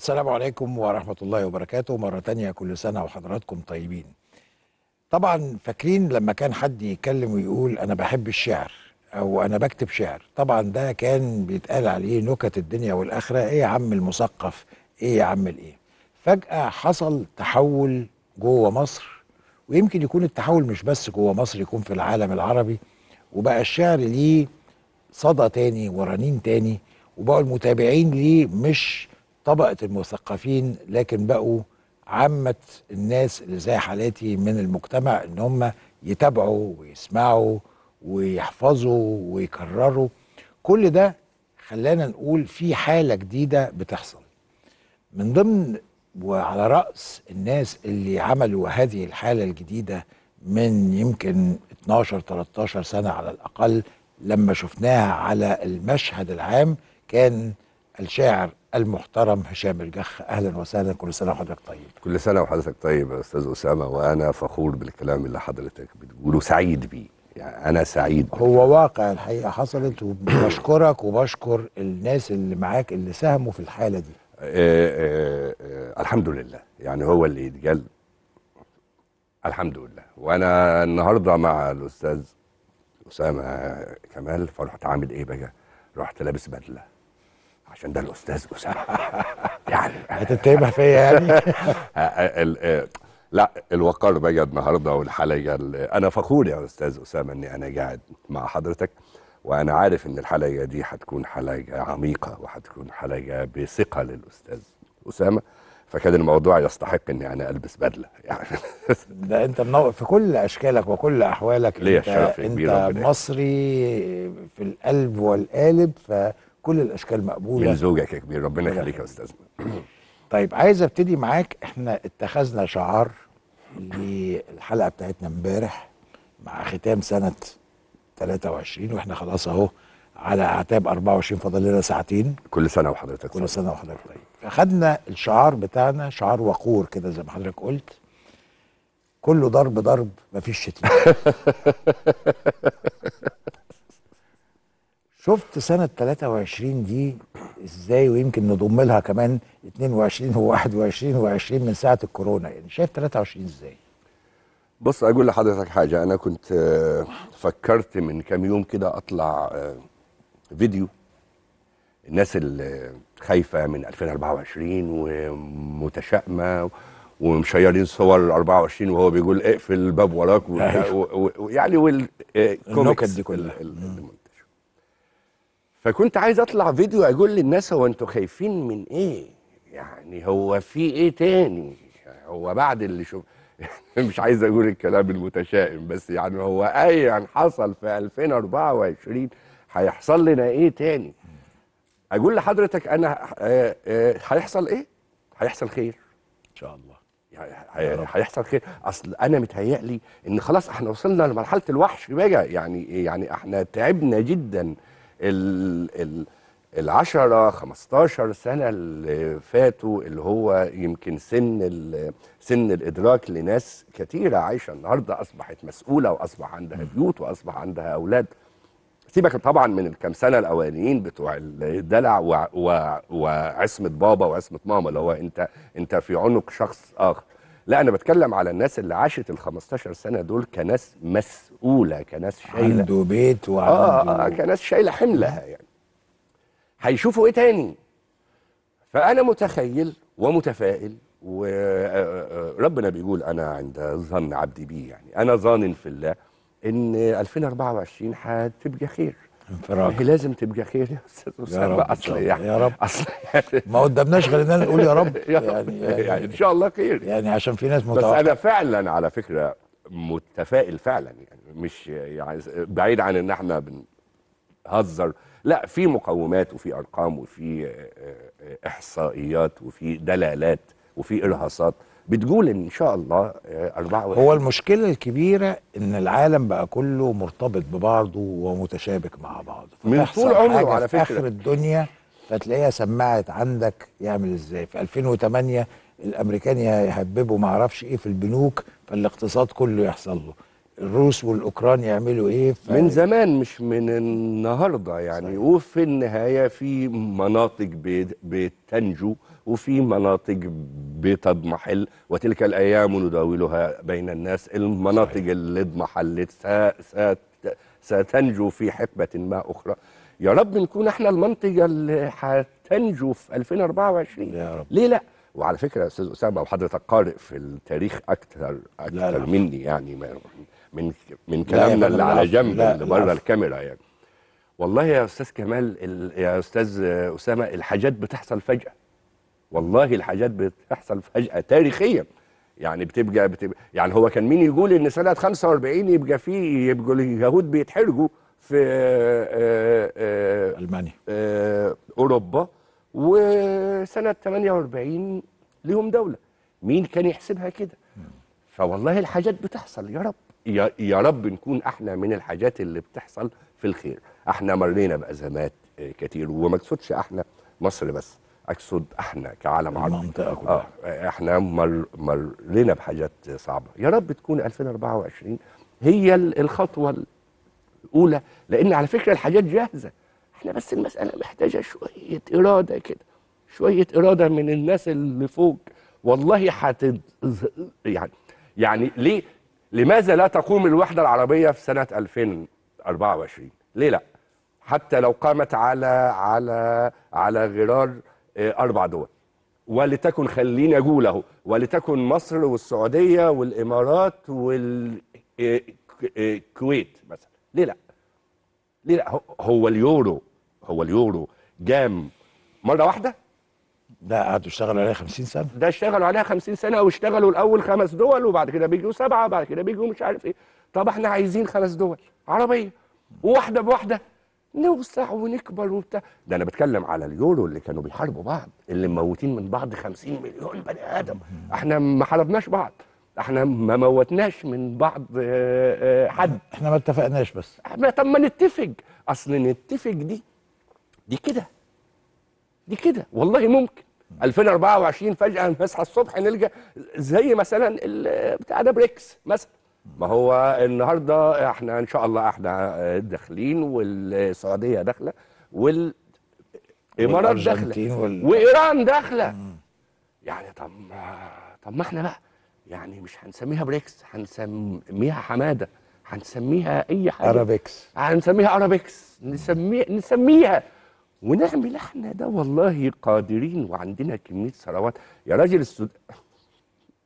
السلام عليكم ورحمة الله وبركاته مرة تانية كل سنة وحضراتكم طيبين طبعا فاكرين لما كان حد يتكلم ويقول أنا بحب الشعر أو أنا بكتب شعر طبعا ده كان بيتقال عليه نكت الدنيا والآخرة إيه يا عم المثقف إيه يا عم الإيه فجأة حصل تحول جوه مصر ويمكن يكون التحول مش بس جوه مصر يكون في العالم العربي وبقى الشعر ليه صدى تاني ورنين تاني وبقوا المتابعين ليه مش طبقه المثقفين لكن بقوا عامه الناس اللي زي حالاتي من المجتمع ان هم يتابعوا ويسمعوا ويحفظوا ويكرروا كل ده خلانا نقول في حاله جديده بتحصل من ضمن وعلى راس الناس اللي عملوا هذه الحاله الجديده من يمكن 12 13 سنه على الاقل لما شفناها على المشهد العام كان الشاعر المحترم هشام الجخ اهلا وسهلا كل سنه وحضرتك طيب كل سنه وحضرتك طيب يا استاذ اسامه وانا فخور بالكلام اللي حضرتك بتقوله سعيد بيه يعني انا سعيد هو واقع الحقيقه حصلت وبشكرك وبشكر الناس اللي معاك اللي ساهموا في الحاله دي آه، آه، آه، الحمد لله يعني هو اللي يتجل الحمد لله وانا النهارده مع الاستاذ اسامه كمال فرحت عامل ايه بقى رحت لابس بدله عشان ده الاستاذ اسامه يعني هتتهمها فيا إيه يعني آه، آه، آه، لا الوقار بجد النهارده والحلقه انا فخور يا استاذ اسامه اني انا قاعد مع حضرتك وانا عارف ان الحلقه دي هتكون حلقه عميقه وهتكون حلقه بثقه للاستاذ اسامه فكان الموضوع يستحق اني انا البس بدله يعني ده انت منور في كل اشكالك وكل احوالك ليه انت, انت مصري في القلب والقالب ف كل الاشكال مقبوله من زوجك يا كبير ربنا يخليك يا استاذ طيب عايز ابتدي معاك احنا اتخذنا شعار للحلقه بتاعتنا امبارح مع ختام سنه 23 واحنا خلاص اهو على اعتاب 24 فاضل لنا ساعتين كل سنه وحضرتك كل سنه وحضرتك طيب فاخدنا الشعار بتاعنا شعار وقور كده زي ما حضرتك قلت كله ضرب ضرب مفيش شتيمه شفت سنة 23 دي ازاي ويمكن نضم لها كمان 22 و21 و20 من ساعة الكورونا يعني شايف 23 ازاي؟ بص اقول لحضرتك حاجة انا كنت آه، فكرت من كام يوم كده اطلع آه، فيديو الناس اللي خايفة من 2024 ومتشائمة ومشيرين صور 24 وهو بيقول اقفل الباب وراك ويعني أيوه. والكوميكس آه، دي كلها فكنت عايز اطلع فيديو اقول للناس هو انتوا خايفين من ايه يعني هو في ايه تاني هو بعد اللي شوف مش عايز اقول الكلام المتشائم بس يعني هو ايا يعني حصل في 2024 هيحصل لنا ايه تاني اقول لحضرتك انا آه، آه، هيحصل ايه هيحصل خير ان شاء الله يعني هيحصل خير اصل انا متهيألي ان خلاص احنا وصلنا لمرحله الوحش بقى يعني إيه؟ يعني احنا تعبنا جدا ال ال العشرة 15 سنة اللي فاتوا اللي هو يمكن سن سن الإدراك لناس كتيرة عايشة النهاردة أصبحت مسؤولة وأصبح عندها بيوت وأصبح عندها أولاد سيبك طبعا من الكام سنة الأولانيين بتوع الدلع وعصمة بابا وعصمة ماما اللي هو أنت أنت في عنق شخص آخر لا انا بتكلم على الناس اللي عاشت ال 15 سنه دول كناس مسؤوله كناس شايله عنده بيت وعنده آه, آه, آه، كناس شايله حملها يعني هيشوفوا ايه تاني فانا متخيل ومتفائل وربنا آه، آه، بيقول انا عند ظن عبدي بيه يعني انا ظان في الله ان 2024 هتبقى خير انفراج إيه، لازم تبقى خير يا استاذ اسامه يا اصل يعني يا رب اصل يعني ما قدامناش غير ان نقول يا رب يعني, يعني, يعني ان شاء الله خير يعني عشان في ناس متوقع. بس انا فعلا على فكره متفائل فعلا يعني مش يعني بعيد عن ان احنا بنهزر لا في مقومات وفي ارقام وفي آه، آه، احصائيات وفي دلالات وفي ارهاصات بتقول ان شاء الله 4 آه، هو المشكله الكبيره ان العالم بقى كله مرتبط ببعضه ومتشابك مع بعضه من طول عمره على فكره اخر الدنيا فتلاقيها سمعت عندك يعمل ازاي في 2008 الامريكان يهببوا ما اعرفش ايه في البنوك فالاقتصاد كله يحصل له الروس والاوكران يعملوا ايه ف... من زمان مش من النهارده يعني صحيح. وفي النهايه في مناطق بتنجو وفي مناطق بتضمحل وتلك الايام نداولها بين الناس المناطق صحيح. اللي اضمحلت ست... ستنجو في حقبه ما اخرى يا رب نكون احنا المنطقه اللي هتنجو في 2024 يا رب. ليه لا وعلى فكره يا استاذ اسامه وحضرتك قارئ في التاريخ اكثر اكثر لا لا. مني يعني ما من من كلامنا اللي على جنب اللي بره الكاميرا يعني والله يا استاذ كمال يا استاذ اسامه الحاجات بتحصل فجاه والله الحاجات بتحصل فجاه تاريخيا يعني بتبقى, بتبقى يعني هو كان مين يقول ان سنه 45 يبقى في يبقى اليهود بيتحرجوا في آه، آه، آه، المانيا اوروبا وسنه 48 ليهم دوله مين كان يحسبها كده فوالله الحاجات بتحصل يا رب يا رب نكون احنا من الحاجات اللي بتحصل في الخير احنا مرينا بازمات آه، كتير وما اقصدش احنا مصر بس اقصد احنا كعالم عربي آه احنا مر مرينا بحاجات صعبه يا رب تكون 2024 هي الخطوه الاولى لان على فكره الحاجات جاهزه احنا بس المساله محتاجه شويه اراده كده شويه اراده من الناس اللي فوق والله حتد يعني يعني ليه لماذا لا تقوم الوحدة العربية في سنة 2024 ليه لا حتى لو قامت على على على غرار آه، أربع دول ولتكن خلينا أقول ولتكن مصر والسعودية والإمارات والكويت آه، آه، مثلا ليه لا ليه لا هو اليورو هو اليورو جام مرة واحدة ده قعدوا اشتغلوا عليها 50 سنه ده اشتغلوا عليها 50 سنه واشتغلوا الاول خمس دول وبعد كده بيجوا سبعه وبعد كده بيجوا مش عارف ايه طب احنا عايزين خمس دول عربيه وواحده بواحده نوسع ونكبر وبتاع ده انا بتكلم على اليورو اللي كانوا بيحاربوا بعض اللي مموتين من بعض 50 مليون بني ادم احنا ما حاربناش بعض احنا ما موتناش من بعض اه اه حد احنا ما اتفقناش بس احنا طب ما نتفق اصل نتفق دي دي كده دي كده والله ممكن 2024 فجاه نصحى الصبح نلجا زي مثلا بتاع ده بريكس مثلا ما هو النهارده احنا ان شاء الله احنا داخلين والسعوديه داخله والامارات داخله وال... وايران داخله يعني طب طب ما احنا بقى يعني مش هنسميها بريكس هنسميها حماده هنسميها اي حاجه ارابيكس هنسميها ارابيكس نسمي... نسميها ونعمل احنا ده والله قادرين وعندنا كميه ثروات يا راجل السود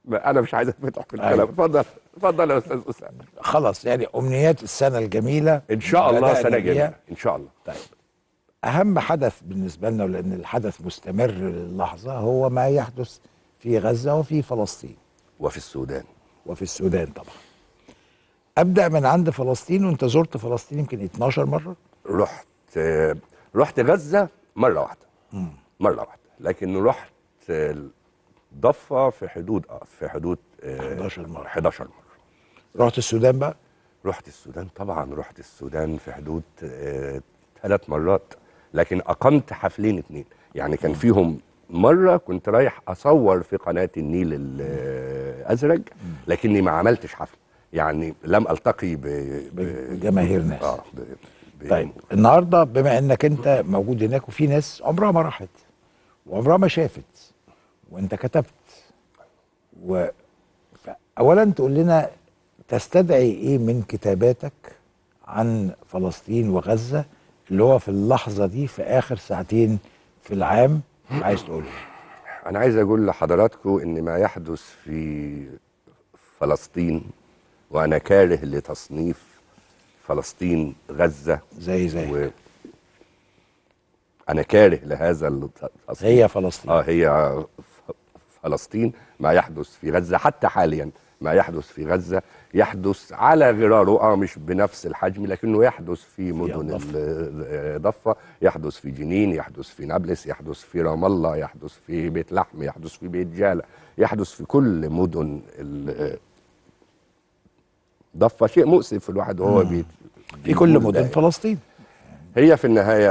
انا مش عايز افتح في الكلام أيوة. اتفضل أيوة. اتفضل يا استاذ اسامه خلاص يعني امنيات السنه الجميله ان شاء الله سنه جميله ان شاء الله طيب اهم حدث بالنسبه لنا ولان الحدث مستمر للحظه هو ما يحدث في غزه وفي فلسطين وفي السودان وفي السودان طبعا ابدا من عند فلسطين وانت زرت فلسطين يمكن 12 مره رحت آه، رحت غزه مره واحده مره واحده لكن رحت ضفه في حدود اه في حدود 11 آه، مره 11 مره رحت السودان بقى رحت السودان طبعا رحت السودان في حدود آه، ثلاث مرات لكن اقمت حفلين اثنين يعني كان فيهم مره كنت رايح اصور في قناه النيل الازرق آه، لكني ما عملتش حفل يعني لم التقي بجماهير ناس آه إيه؟ طيب النهارده بما انك انت موجود هناك وفي ناس عمرها ما راحت وعمرها ما شافت وانت كتبت و اولا تقول لنا تستدعي ايه من كتاباتك عن فلسطين وغزه اللي هو في اللحظه دي في اخر ساعتين في العام عايز تقول انا عايز اقول لحضراتكم ان ما يحدث في فلسطين وانا كاره لتصنيف فلسطين غزه زي زي و... انا كاره لهذا التصنيف هي فلسطين اه هي فلسطين ما يحدث في غزه حتى حاليا ما يحدث في غزه يحدث على غراره اه مش بنفس الحجم لكنه يحدث في مدن الضفه يحدث في جنين يحدث في نابلس يحدث في رام الله يحدث في بيت لحم يحدث في بيت جاله يحدث في كل مدن ضفه شيء مؤسف الواحد وهو في كل مدن فلسطين هي في النهايه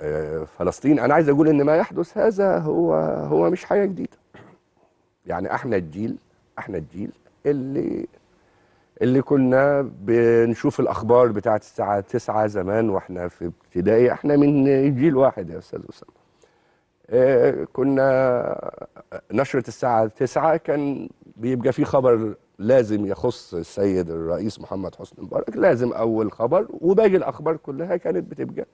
آه، فلسطين انا عايز اقول ان ما يحدث هذا هو هو مش حاجه جديده يعني احنا الجيل احنا الجيل اللي اللي كنا بنشوف الاخبار بتاعه الساعه 9 زمان واحنا في ابتدائي احنا من جيل واحد يا استاذ اسامه آه، كنا نشره الساعه 9 كان بيبقى في خبر لازم يخص السيد الرئيس محمد حسني مبارك لازم اول خبر وباقي الاخبار كلها كانت بتبقى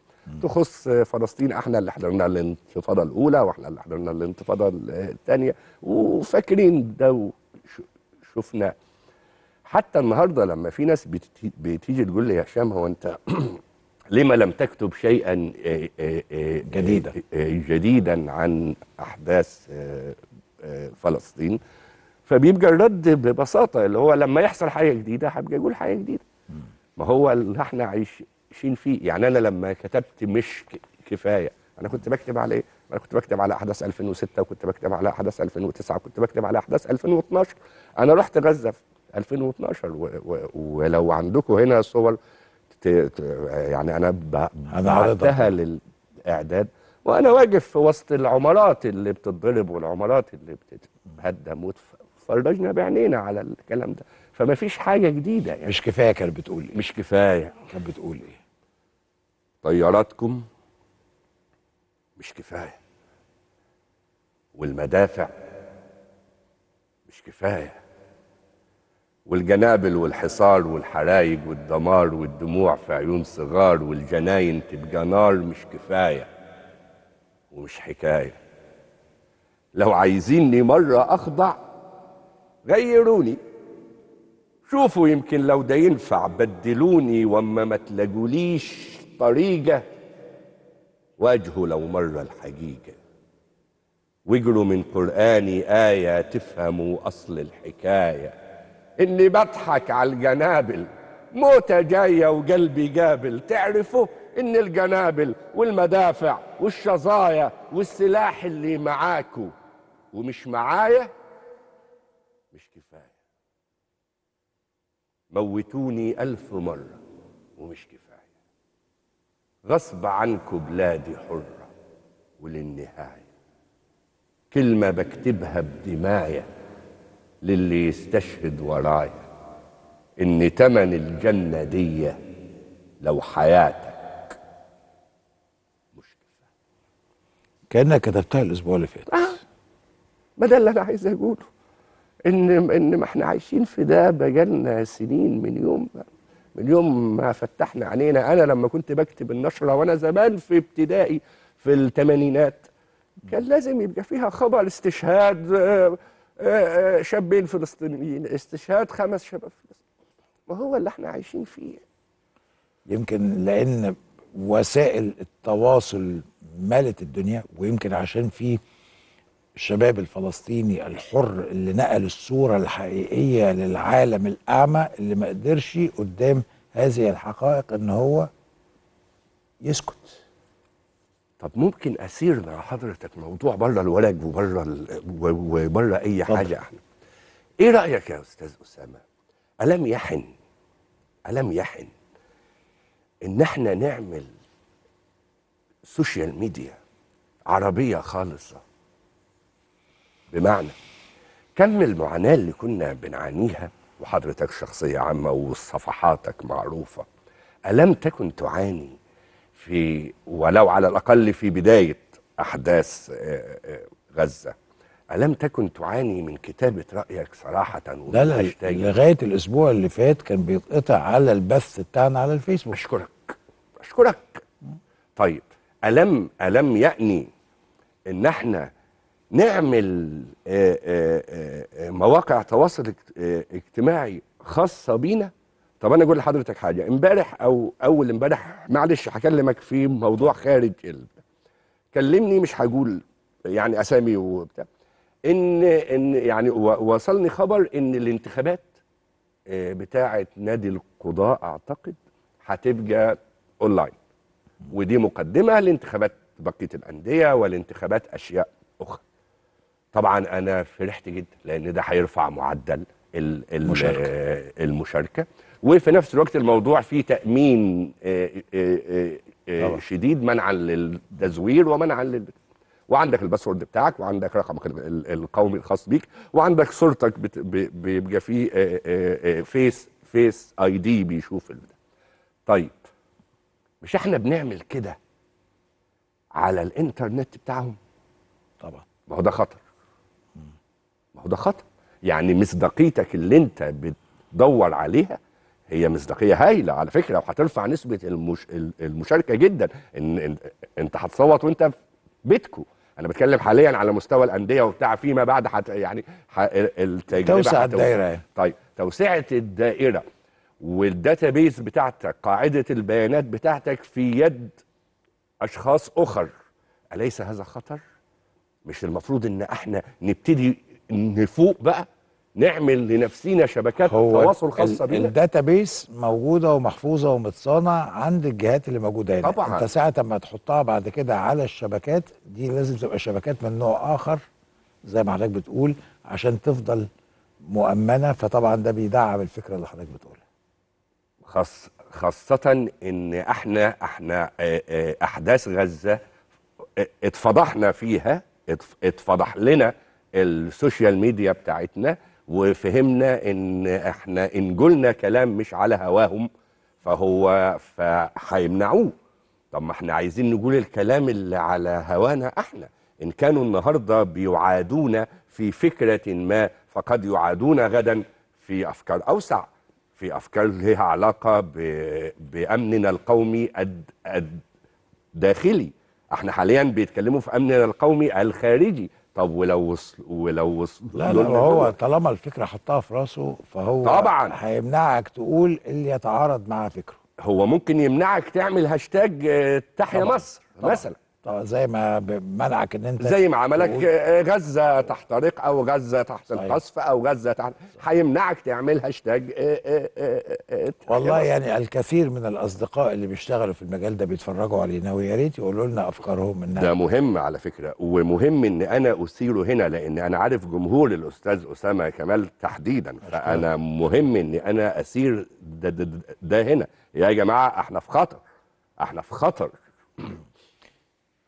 تخص فلسطين احنا اللي حضرنا الانتفاضه الاولى واحنا اللي حضرنا الانتفاضه الثانيه وفاكرين ده شفنا حتى النهارده لما في ناس بتيجي تقول لي يا هشام هو انت لما لم تكتب شيئا آه، آه، آه، جديدا جديدا عن احداث فلسطين فبيبقى الرد ببساطه اللي هو لما يحصل حاجه جديده هبقى اقول حاجه جديده ما هو اللي احنا عايشين فيه يعني انا لما كتبت مش كفايه انا كنت بكتب على ايه انا كنت بكتب على احداث 2006 وكنت بكتب على احداث 2009 وكنت بكتب على احداث 2012 انا رحت غزه في 2012 و... و... ولو عندكم هنا صور ت... ت... يعني انا ب... بعتها للاعداد وانا واقف في وسط العمارات اللي بتضرب والعمارات اللي بتتهدم وتف... فرجنا بعنينا على الكلام ده فما فيش حاجه جديده يعني مش كفايه كانت بتقول ايه مش كفايه كانت بتقول ايه طياراتكم مش كفايه والمدافع مش كفايه والجنابل والحصار والحرايق والدمار والدموع في عيون صغار والجناين تبقى نار مش كفايه ومش حكايه لو عايزيني مره اخضع غيروني شوفوا يمكن لو ده ينفع بدلوني واما ما تلاقوليش طريقة واجهوا لو مرة الحقيقة واجروا من قرآني آية تفهموا أصل الحكاية إني بضحك على الجنابل موتة جاية وقلبي قابل تعرفوا إن الجنابل والمدافع والشظايا والسلاح اللي معاكوا ومش معايا موتوني ألف مرة ومش كفاية غصب عنكم بلادي حرة وللنهاية كلمة بكتبها بدماية للي يستشهد ورايا إن تمن الجنة دي لو حياتك مش كفاية كأنك كتبتها الأسبوع اللي فات آه ما ده اللي أنا عايز أقوله ان ان ما احنا عايشين في ده بقالنا سنين من يوم من يوم ما فتحنا علينا انا لما كنت بكتب النشره وانا زمان في ابتدائي في الثمانينات كان لازم يبقى فيها خبر استشهاد آه، آه، آه، شابين فلسطينيين استشهاد خمس شباب فلسطينيين وهو اللي احنا عايشين فيه يمكن لان وسائل التواصل مالت الدنيا ويمكن عشان في الشباب الفلسطيني الحر اللي نقل الصورة الحقيقية للعالم الأعمى اللي ما قدرش قدام هذه الحقائق إن هو يسكت طب ممكن أسير مع حضرتك موضوع بره الولاج وبره وبره أي طبعا. حاجة احنا يعني. إيه رأيك يا أستاذ أسامة ألم يحن ألم يحن إن احنا نعمل سوشيال ميديا عربية خالصة بمعنى كم المعاناة اللي كنا بنعانيها وحضرتك شخصية عامة وصفحاتك معروفة ألم تكن تعاني في ولو على الأقل في بداية أحداث آه، آه، غزة ألم تكن تعاني من كتابة رأيك صراحة لا لا لغاية الأسبوع اللي فات كان بيتقطع على البث بتاعنا على الفيسبوك أشكرك أشكرك طيب ألم ألم يأني إن إحنا نعمل آه، آه، آه، مواقع تواصل اجتماعي خاصه بينا طب انا اقول لحضرتك حاجه امبارح او اول امبارح معلش هكلمك في موضوع خارج ال... كلمني مش هقول يعني اسامي وبتاع ان ان يعني وصلني خبر ان الانتخابات بتاعه نادي القضاء اعتقد هتبقى اونلاين ودي مقدمه لانتخابات بقيه الانديه والانتخابات اشياء اخرى طبعا انا فرحت جدا لان ده هيرفع معدل المشاركة. آه، المشاركه وفي نفس الوقت الموضوع فيه تامين آه، آه، شديد منعا للتزوير ومنعا لل وعندك الباسورد بتاعك وعندك رقمك القومي الخاص بيك وعندك صورتك بيبقى فيه فيس فيس اي دي بيشوف طيب مش احنا بنعمل كده على الانترنت بتاعهم طبعا ما هو ده خطر ما هو ده خطأ يعني مصداقيتك اللي انت بتدور عليها هي مصداقيه هايله على فكره وهترفع نسبه المش... المشاركه جدا ان, انت هتصوت وانت في بيتكو انا بتكلم حاليا على مستوى الانديه وبتاع فيما بعد حت... يعني ح... التجربه توسع الدائره طيب توسعه الدائره والداتابيس بتاعتك قاعده البيانات بتاعتك في يد اشخاص اخر اليس هذا خطر مش المفروض ان احنا نبتدي نفوق بقى نعمل لنفسينا شبكات تواصل خاصه بينا الداتا بيس موجوده ومحفوظه ومتصانع عند الجهات اللي موجوده هنا طبعا انت ساعه ما تحطها بعد كده على الشبكات دي لازم تبقى شبكات من نوع اخر زي ما حضرتك بتقول عشان تفضل مؤمنه فطبعا ده بيدعم الفكره اللي حضرتك بتقولها خاص خاصه ان احنا احنا احداث غزه اتفضحنا فيها اتفضح لنا السوشيال ميديا بتاعتنا وفهمنا ان احنا ان قلنا كلام مش على هواهم فهو فهيمنعوه طب ما احنا عايزين نقول الكلام اللي على هوانا احنا ان كانوا النهارده بيعادونا في فكره ما فقد يعادونا غدا في افكار اوسع في افكار لها علاقه بامننا القومي الداخلي احنا حاليا بيتكلموا في امننا القومي الخارجي طب ولو وصل ولو وصل لا لا هو إيه؟ طالما الفكره حطها في راسه فهو طبعا هيمنعك تقول اللي يتعارض مع فكره هو ممكن يمنعك تعمل هاشتاج آه، تحيا مصر طبعًا. مثلا زي ما منعك ان انت زي ما عملك غزه تحترق او غزه تحت صحيح. القصف او غزه تحت هيمنعك تعمل هاشتاج إيه، إيه، إيه، والله يعني الكثير من الاصدقاء اللي بيشتغلوا في المجال ده بيتفرجوا علينا ويا ريت يقولوا لنا افكارهم انها ده مهم على فكره ومهم ان انا اثيره هنا لان انا عارف جمهور الاستاذ اسامه كمال تحديدا فانا مهم ان انا اثير ده, ده, ده هنا يا جماعه احنا في خطر احنا في خطر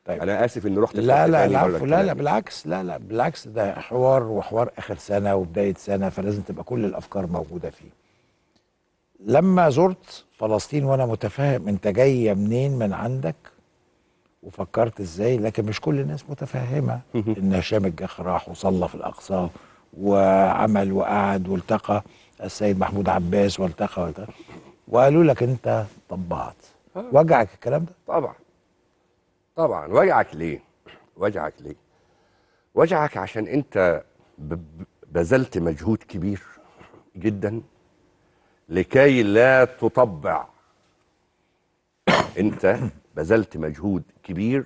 طيب. انا اسف اني رحت لا لا لا لا لا بالعكس لا لا بالعكس ده حوار وحوار اخر سنه وبدايه سنه فلازم تبقى كل الافكار موجوده فيه لما زرت فلسطين وانا متفاهم انت جايه منين من عندك وفكرت ازاي لكن مش كل الناس متفهمه ان هشام الجخ راح وصلى في الاقصى وعمل وقعد والتقى السيد محمود عباس والتقى والتقى وقالوا لك انت طبعت آه. وجعك الكلام ده طبعا طبعا وجعك ليه وجعك ليه وجعك عشان انت بذلت مجهود كبير جدا لكي لا تطبع انت بذلت مجهود كبير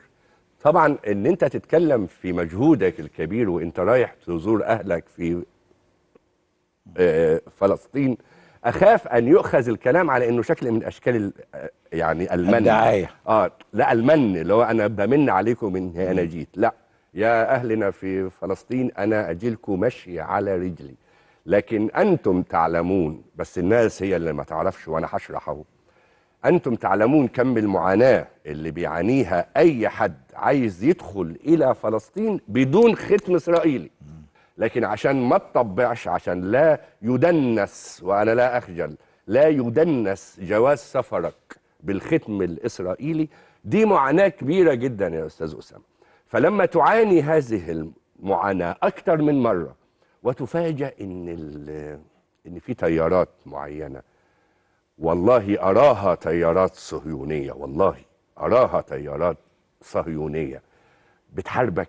طبعا ان انت تتكلم في مجهودك الكبير وانت رايح تزور اهلك في آه، فلسطين اخاف ان يؤخذ الكلام على انه شكل من اشكال يعني المن الدعايه اه لا المن اللي هو انا بمن عليكم من انا جيت لا يا اهلنا في فلسطين انا اجيلكم مشي على رجلي لكن انتم تعلمون بس الناس هي اللي ما تعرفش وانا هشرح اهو انتم تعلمون كم المعاناه اللي بيعانيها اي حد عايز يدخل الى فلسطين بدون ختم اسرائيلي لكن عشان ما تطبعش عشان لا يدنس وأنا لا أخجل لا يدنس جواز سفرك بالختم الإسرائيلي دي معاناة كبيرة جدا يا أستاذ أسامة فلما تعاني هذه المعاناة أكتر من مرة وتفاجأ إن إن في تيارات معينة والله أراها تيارات صهيونية والله أراها تيارات صهيونية بتحاربك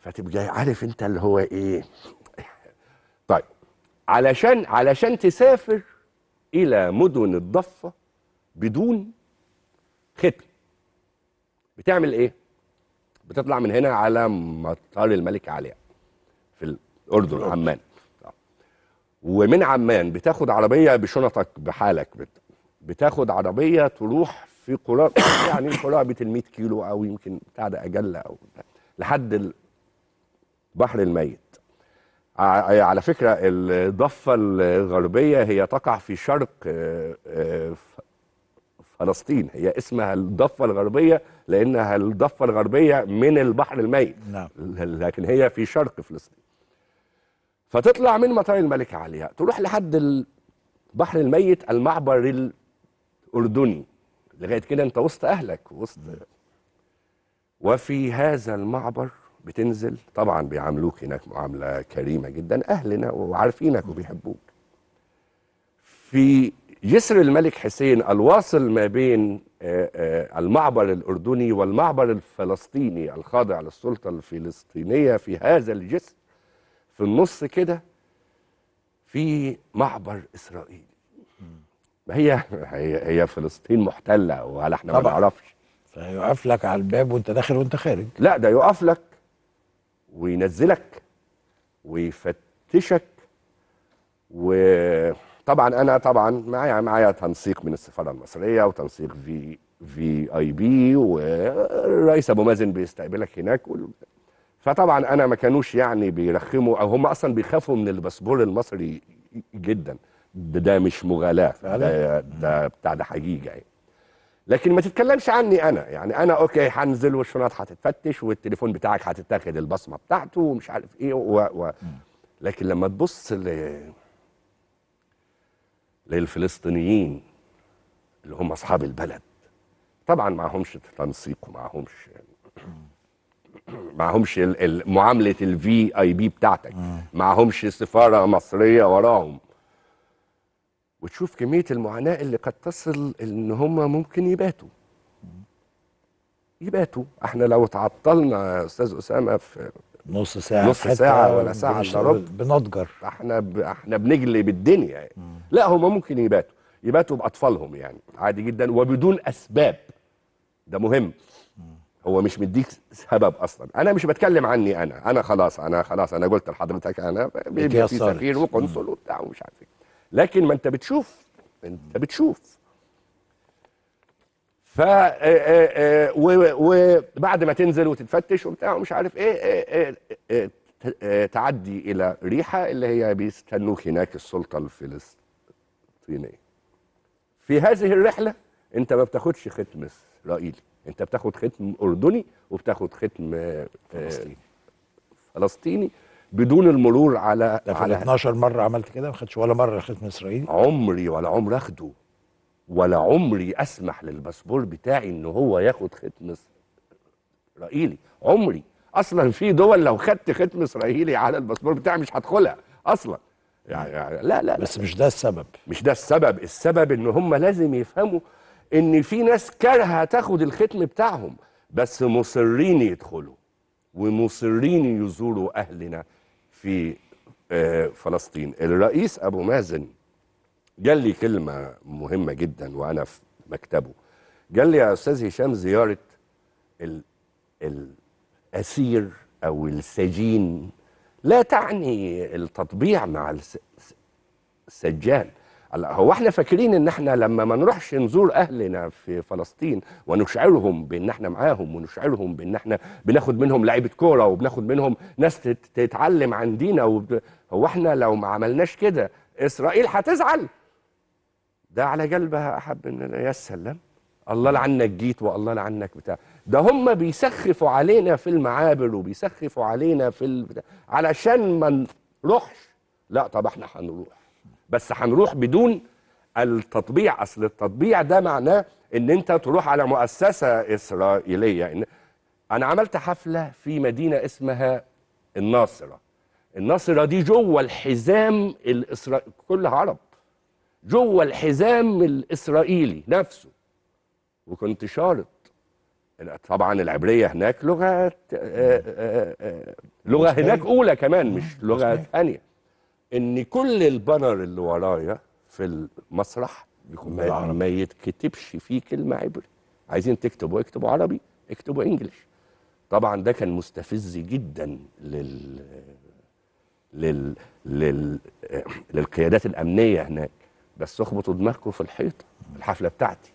فتبقى عارف انت اللي هو ايه طيب علشان علشان تسافر الى مدن الضفه بدون ختم بتعمل ايه بتطلع من هنا على مطار الملك علي في الاردن عمان ومن عمان بتاخد عربيه بشنطك بحالك بتاخد عربيه تروح في قرابه يعني قرابه ال 100 كيلو او يمكن بتاع ده اجل او لحد بحر الميت على فكرة الضفة الغربية هي تقع في شرق آه، آه، فلسطين هي اسمها الضفة الغربية لأنها الضفة الغربية من البحر الميت نعم. لكن هي في شرق فلسطين فتطلع من مطار الملكة عليها تروح لحد البحر الميت المعبر الأردني لغاية كده أنت وسط أهلك وسط نعم. وفي هذا المعبر بتنزل طبعا بيعاملوك هناك معامله كريمه جدا اهلنا وعارفينك وبيحبوك في جسر الملك حسين الواصل ما بين آه، آه، المعبر الأردني والمعبر الفلسطيني الخاضع للسلطة الفلسطينية في هذا الجسر في النص كده في معبر إسرائيلي ما هي هي فلسطين محتلة ولا احنا ما نعرفش فيقف لك على الباب وانت داخل وانت خارج لا ده يقف لك وينزلك ويفتشك وطبعا انا طبعا معايا معايا تنسيق من السفاره المصريه وتنسيق في في اي بي والرئيس ابو مازن بيستقبلك هناك فطبعا انا ما كانوش يعني بيرخموا او هم اصلا بيخافوا من الباسبور المصري جدا ده, ده مش مغالاه ده, ده بتاع ده حقيقي يعني لكن ما تتكلمش عني انا يعني انا اوكي هنزل والشنط هتتفتش والتليفون بتاعك هتتاخد البصمه بتاعته ومش عارف ايه و... و... لكن لما تبص ل... للفلسطينيين اللي هم اصحاب البلد طبعا معهمش تنسيق ومعهمش معهمش معامله الفي اي بي بتاعتك معهمش سفاره مصريه وراهم وتشوف كميه المعاناه اللي قد تصل ان هم ممكن يباتوا يباتوا احنا لو تعطلنا يا استاذ اسامه في نص ساعه نص ساعه ولا ساعه الا بنضجر احنا ب... احنا بنجلي بالدنيا يعني. لا هم ممكن يباتوا يباتوا باطفالهم يعني عادي جدا وبدون اسباب ده مهم هو مش مديك سبب اصلا انا مش بتكلم عني انا انا خلاص انا خلاص انا قلت لحضرتك انا بيبقى في سفير وقنصل وبتاع ومش عارف ايه لكن ما انت بتشوف انت بتشوف ف آه، آه، آه، وبعد ما تنزل وتتفتش وبتاع ومش عارف ايه, إيه, إيه, إيه تعدي الى ريحه اللي هي بيستنوك هناك السلطه الفلسطينيه في هذه الرحله انت ما بتاخدش ختم اسرائيلي انت بتاخد ختم اردني وبتاخد ختم فلسطيني, فلسطيني بدون المرور على على 12 مره عملت كده ما خدتش ولا مره خدمه اسرائيل عمري ولا عمر اخده ولا عمري اسمح للباسبور بتاعي ان هو ياخد ختم اسرائيلي عمري اصلا في دول لو خدت ختم اسرائيلي على الباسبور بتاعي مش هدخلها اصلا يعني, يعني لا لا بس لا. مش ده السبب مش ده السبب السبب ان هم لازم يفهموا ان في ناس كارهه تاخد الختم بتاعهم بس مصرين يدخلوا ومصرين يزوروا اهلنا في آه، فلسطين الرئيس أبو مازن قال لي كلمة مهمة جدا وأنا في مكتبه قال لي يا أستاذ هشام زيارة الأسير أو السجين لا تعني التطبيع مع السجان الله هو احنا فاكرين ان احنا لما ما نروحش نزور اهلنا في فلسطين ونشعرهم بان احنا معاهم ونشعرهم بان احنا بناخد منهم لعيبه كوره وبناخد منهم ناس تتعلم عن دينا هو احنا لو ما عملناش كده اسرائيل هتزعل ده على قلبها احب ان يا سلام الله لعنك جيت والله لعنك بتاع ده هم بيسخفوا علينا في المعابر وبيسخفوا علينا في ال... علشان ما نروحش لا طب احنا هنروح بس هنروح بدون التطبيع اصل التطبيع ده معناه ان انت تروح على مؤسسه اسرائيليه انا عملت حفله في مدينه اسمها الناصره الناصره دي جوه الحزام الاسرائيلي كلها عرب جوه الحزام الاسرائيلي نفسه وكنت شارط طبعا العبريه هناك لغه آه، آه، آه، لغه هناك اولى كمان مش لغه ثانيه ان كل البانر اللي ورايا في المسرح بيكون ما, ما يتكتبش فيه كلمه عبري عايزين تكتبوا اكتبوا عربي اكتبوا انجلش طبعا ده كان مستفز جدا لل لل, لل... للقيادات الامنيه هناك بس اخبطوا دماغكم في الحيط الحفله بتاعتي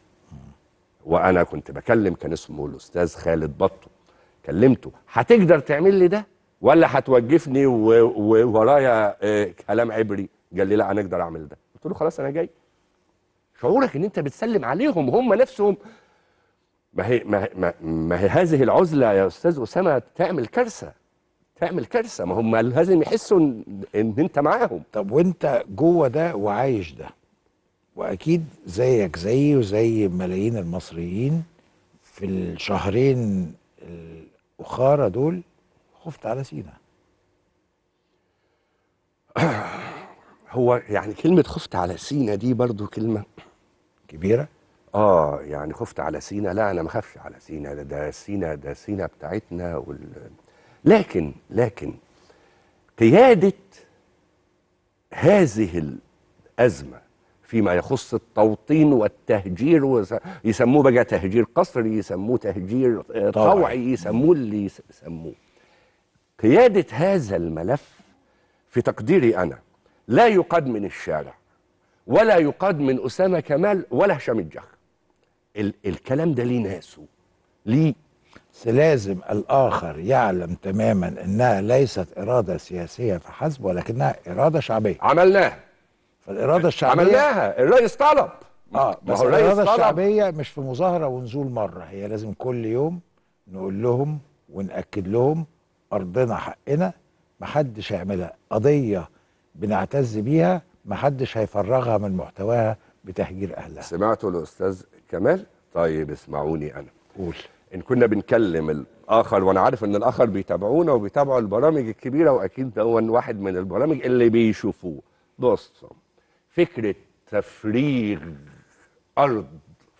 وانا كنت بكلم كان اسمه الاستاذ خالد بطو كلمته هتقدر تعمل لي ده ولا هتوجفني وورايا آه، كلام عبري قال لي لا انا اقدر اعمل ده قلت له خلاص انا جاي شعورك ان انت بتسلم عليهم هم نفسهم ما هي ما, ما, ما هي هذه العزله يا استاذ اسامه تعمل كارثه تعمل كارثه ما هم لازم يحسوا ان, إن انت معاهم طب وانت جوه ده وعايش ده واكيد زيك زيي وزي ملايين المصريين في الشهرين الاخاره دول خفت على سينا هو يعني كلمة خفت على سينا دي برضو كلمة كبيرة اه يعني خفت على سينا لا انا ما خافش على سينا ده, ده سينا ده سينا بتاعتنا وال... لكن لكن قيادة هذه الأزمة فيما يخص التوطين والتهجير يسموه بقى تهجير قصري يسموه تهجير طوعي يسموه اللي يسموه قيادة هذا الملف في تقديري أنا لا يقاد من الشارع ولا يقاد من أسامة كمال ولا هشام الجخ ال الكلام ده ليه ناسه ليه لازم الآخر يعلم تماما أنها ليست إرادة سياسية فحسب ولكنها إرادة شعبيه عملناها فالإرادة الشعبية عملناها الرئيس طلب اه بس الإرادة الشعبية مش في مظاهرة ونزول مرة هي لازم كل يوم نقول لهم ونأكد لهم ارضنا حقنا محدش هيعملها قضيه بنعتز بيها محدش هيفرغها من محتواها بتهجير اهلها سمعتوا الاستاذ كمال طيب اسمعوني انا قول ان كنا بنكلم الاخر وانا عارف ان الاخر بيتابعونا وبيتابعوا البرامج الكبيره واكيد ده واحد من البرامج اللي بيشوفوه بص فكره تفريغ ارض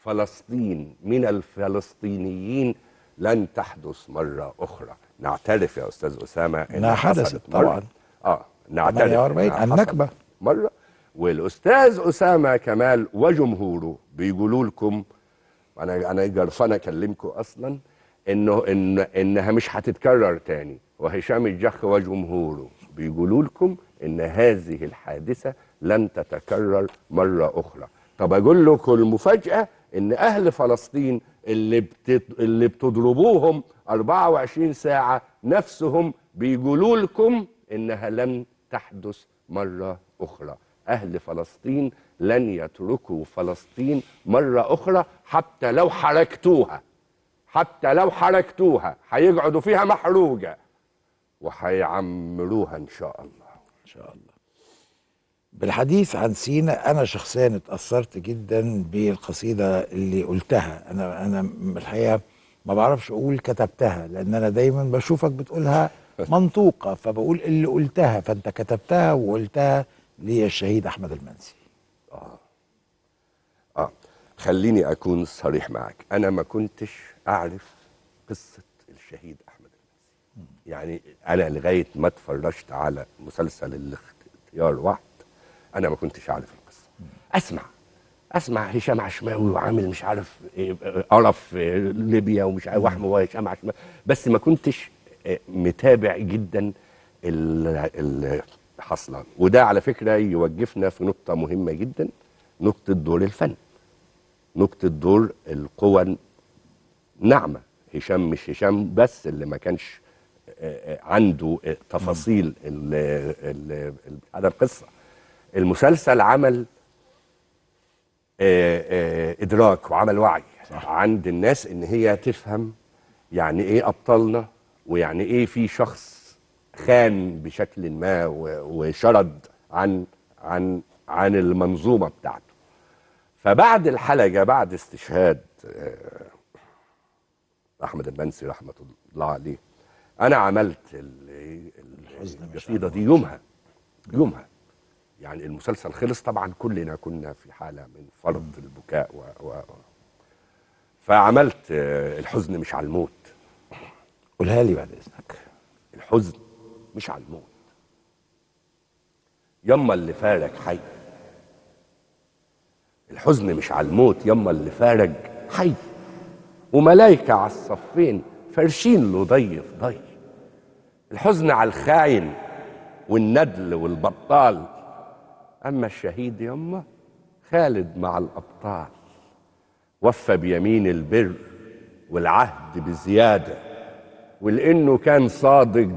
فلسطين من الفلسطينيين لن تحدث مره اخرى نعترف يا استاذ اسامه ما حدثت طبعا اه نعترف 48 النكبه مره والاستاذ اسامه كمال وجمهوره بيقولوا لكم انا انا جرفان اكلمكم اصلا انه ان انها مش هتتكرر تاني وهشام الجخ وجمهوره بيقولوا لكم ان هذه الحادثه لن تتكرر مره اخرى طب اقول لكم المفاجاه ان اهل فلسطين اللي بتد... اللي بتضربوهم 24 ساعه نفسهم بيقولوا لكم انها لن تحدث مره اخرى اهل فلسطين لن يتركوا فلسطين مره اخرى حتى لو حركتوها حتى لو حركتوها هيقعدوا فيها محروقه وهيعمروها ان شاء الله ان شاء الله بالحديث عن سينا انا شخصيا اتاثرت جدا بالقصيده اللي قلتها انا انا الحقيقه ما بعرفش اقول كتبتها لان انا دايما بشوفك بتقولها منطوقه فبقول اللي قلتها فانت كتبتها وقلتها للشهيد احمد المنسي اه اه خليني اكون صريح معك انا ما كنتش اعرف قصه الشهيد احمد المنسي يعني انا لغايه ما اتفرجت على مسلسل الاختيار واحد انا ما كنتش عارف القصه اسمع اسمع هشام عشماوي وعامل مش عارف آه، آه، قرف آه، ليبيا ومش عارف واحمد وهشام عشماوي بس ما كنتش متابع جدا حصل وده على فكره يوجهنا في نقطه مهمه جدا نقطه دور الفن نقطه دور القوى ناعمه هشام مش هشام بس اللي ما كانش عنده تفاصيل على القصه المسلسل عمل آه، آه، ادراك وعمل وعي صح. عند الناس ان هي تفهم يعني ايه ابطالنا ويعني ايه في شخص خان بشكل ما وشرد عن عن عن المنظومه بتاعته فبعد الحلقه بعد استشهاد آه، احمد المنسي رحمه الله عليه انا عملت القصيده دي يومها يومها يعني المسلسل خلص طبعا كلنا كنا في حاله من فرط البكاء و, و... فعملت آه، الحزن مش على الموت قولها لي بعد اذنك الحزن مش على الموت يما اللي فارق حي الحزن مش على الموت يما اللي فارق حي وملايكة على الصفين فرشين له ضي في ضي الحزن على الخاين والندل والبطال أما الشهيد يما خالد مع الأبطال وفى بيمين البر والعهد بزيادة ولأنه كان صادق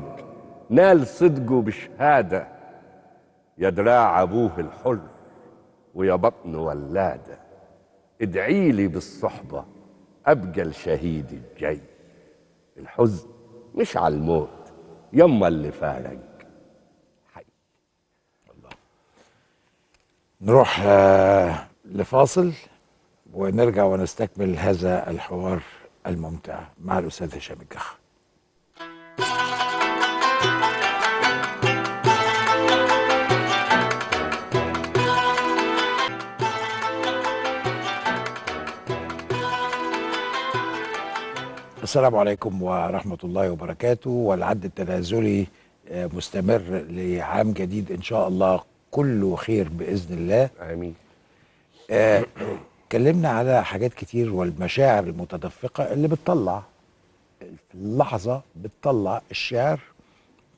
نال صدقه بشهادة يا دراع أبوه الحر ويا بطن ولادة ادعيلي بالصحبة أبقى الشهيد الجاي الحزن مش على الموت يما اللي فارق نروح آه، لفاصل ونرجع ونستكمل هذا الحوار الممتع مع الاستاذ هشام الجخ السلام عليكم ورحمة الله وبركاته والعد التنازلي آه، مستمر لعام جديد إن شاء الله كله خير باذن الله امين آه اتكلمنا على حاجات كتير والمشاعر المتدفقه اللي بتطلع في اللحظه بتطلع الشعر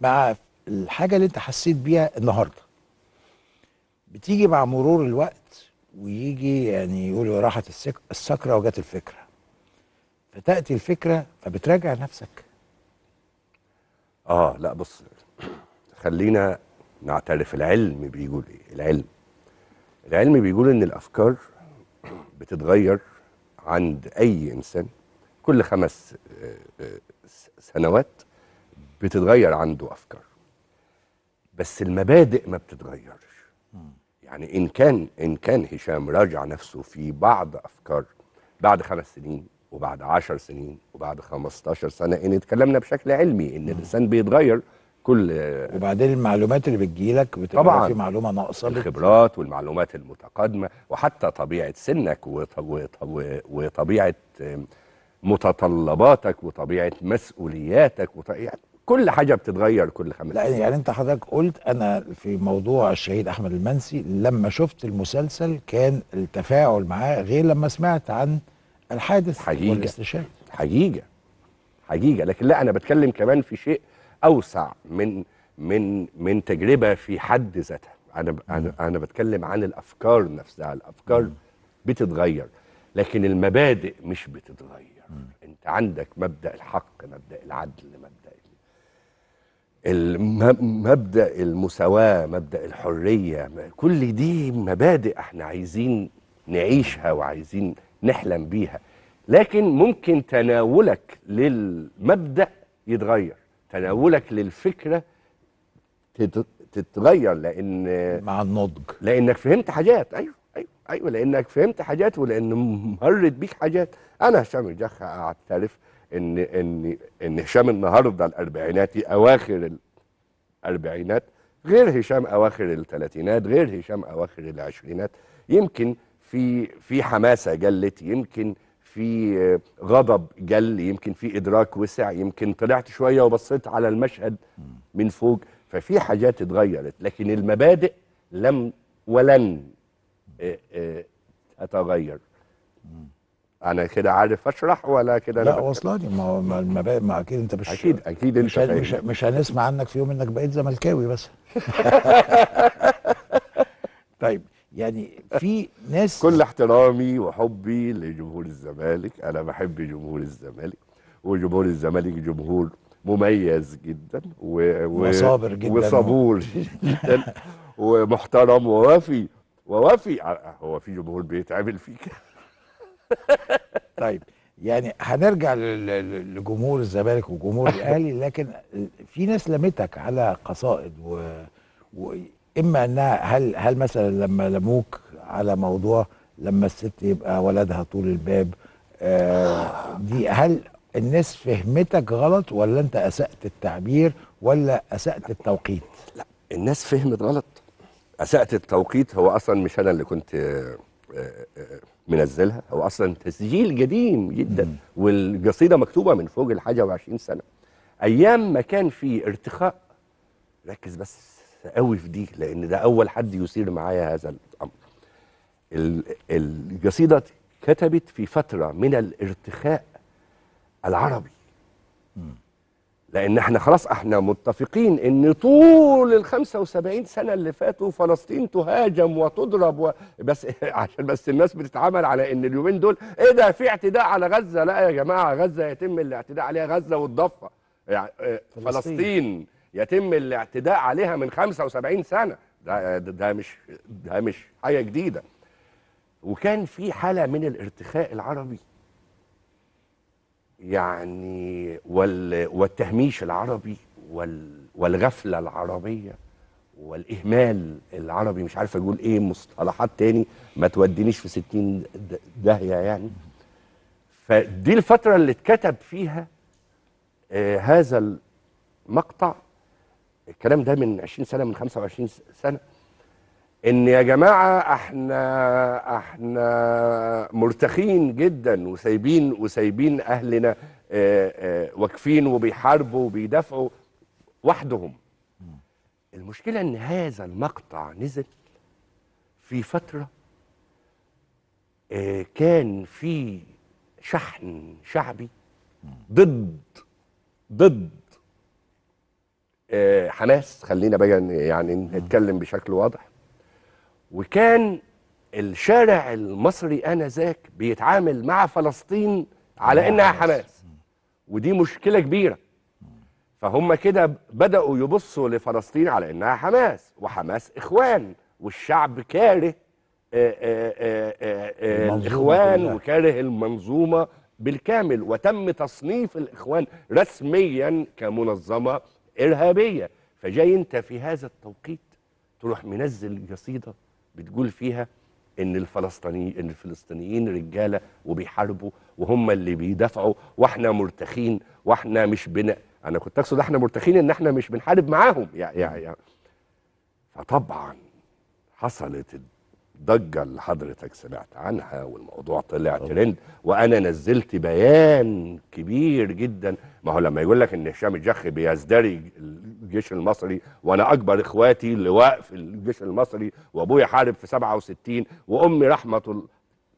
مع الحاجه اللي انت حسيت بيها النهارده بتيجي مع مرور الوقت ويجي يعني يقولوا راحت السكره وجت الفكره فتاتي الفكره فبتراجع نفسك اه لا بص خلينا نعترف العلم بيقول ايه العلم العلم بيقول ان الافكار بتتغير عند اي انسان كل خمس آه، آه، سنوات بتتغير عنده افكار بس المبادئ ما بتتغيرش يعني ان كان ان كان هشام راجع نفسه في بعض افكار بعد خمس سنين وبعد عشر سنين وبعد 15 سنه ان اتكلمنا بشكل علمي ان الانسان بيتغير كل وبعدين المعلومات اللي لك بتبقى طبعا في معلومه ناقصه الخبرات والمعلومات المتقدمه وحتى طبيعه سنك وطبيعه متطلباتك وطبيعه مسؤولياتك وطبيعة يعني كل حاجه بتتغير كل خمس لا يعني انت حضرتك قلت انا في موضوع الشهيد احمد المنسي لما شفت المسلسل كان التفاعل معاه غير لما سمعت عن الحادث حقيقه والاستشهاد حقيقه حقيقه لكن لا انا بتكلم كمان في شيء اوسع من من من تجربه في حد ذاتها انا انا انا بتكلم عن الافكار نفسها الافكار بتتغير لكن المبادئ مش بتتغير انت عندك مبدا الحق مبدا العدل مبدا مبدا المساواه مبدا الحريه كل دي مبادئ احنا عايزين نعيشها وعايزين نحلم بيها لكن ممكن تناولك للمبدا يتغير تناولك للفكره تتغير لان مع النضج لانك فهمت حاجات ايوه ايوه ايوه لانك فهمت حاجات ولان مرت بيك حاجات انا هشام الجخ اعترف ان ان ان هشام النهارده الاربعيناتي اواخر الاربعينات غير هشام اواخر الثلاثينات غير هشام اواخر العشرينات يمكن في في حماسه جلت يمكن في آه، غضب جل يمكن في ادراك وسع يمكن طلعت شويه وبصيت على المشهد من فوق ففي حاجات اتغيرت لكن المبادئ لم ولن آه، آه، اتغير انا كده عارف اشرح ولا كده لا وصلاني ما هو المبادئ ما اكيد انت مش اكيد اكيد انت مش, مش, مش هنسمع عنك في يوم انك بقيت زملكاوي بس طيب يعني في ناس كل احترامي وحبي لجمهور الزمالك انا بحب جمهور الزمالك وجمهور الزمالك جمهور مميز جدا و... و... وصابر جدا وصبور جدا ومحترم ووفي ووفي آه، آه، هو في جمهور بيتعمل فيك طيب يعني هنرجع لجمهور الزمالك وجمهور الاهلي لكن في ناس لمتك على قصائد و... و... اما انها هل هل مثلا لما لموك على موضوع لما الست يبقى ولدها طول الباب آه، دي هل الناس فهمتك غلط ولا انت اسأت التعبير ولا اسأت التوقيت؟ لا الناس فهمت غلط اسأت التوقيت هو اصلا مش انا اللي كنت آه، آه، منزلها هو اصلا تسجيل قديم جدا والقصيده مكتوبه من فوق الحاجه وعشرين سنه ايام ما كان في ارتخاء ركز بس قوي في دي لان ده اول حد يثير معايا هذا الامر القصيده كتبت في فتره من الارتخاء العربي لان احنا خلاص احنا متفقين ان طول ال 75 سنه اللي فاتوا فلسطين تهاجم وتضرب و... بس عشان بس الناس بتتعامل على ان اليومين دول ايه ده في اعتداء على غزه لا يا جماعه غزه يتم الاعتداء عليها غزه والضفه يعني آه، فلسطين, فلسطين. يتم الاعتداء عليها من 75 سنه ده ده مش ده مش حاجه جديده وكان في حاله من الارتخاء العربي يعني وال والتهميش العربي وال والغفله العربيه والاهمال العربي مش عارف اقول ايه مصطلحات تاني ما تودينيش في 60 داهيه يعني فدي الفتره اللي اتكتب فيها آه هذا المقطع الكلام ده من 20 سنه من 25 سنه ان يا جماعه احنا احنا مرتخين جدا وسايبين وسايبين اهلنا آه، آه، واقفين وبيحاربوا وبيدافعوا وحدهم المشكله ان هذا المقطع نزل في فتره آه، كان في شحن شعبي ضد ضد آه، حماس خلينا بقى يعني نتكلم بشكل واضح وكان الشارع المصري انذاك بيتعامل مع فلسطين على انها حماس ودي مشكله كبيره فهم كده بداوا يبصوا لفلسطين على انها حماس وحماس اخوان والشعب كاره آه، آه، الاخوان وكاره المنظومه بالكامل وتم تصنيف الاخوان رسميا كمنظمه إرهابية فجاي أنت في هذا التوقيت تروح منزل قصيدة بتقول فيها ان الفلسطينيين ان الفلسطينيين رجاله وبيحاربوا وهم اللي بيدافعوا واحنا مرتخين واحنا مش بن انا كنت اقصد احنا مرتخين ان احنا مش بنحارب معاهم يعني, يعني, يعني فطبعا حصلت الضجه اللي حضرتك سمعت عنها والموضوع طلع ترند وانا نزلت بيان كبير جدا ما هو لما يقول لك ان هشام الجخ بيزدري الجيش المصري وانا اكبر اخواتي اللي في الجيش المصري وابويا حارب في 67 وامي رحمه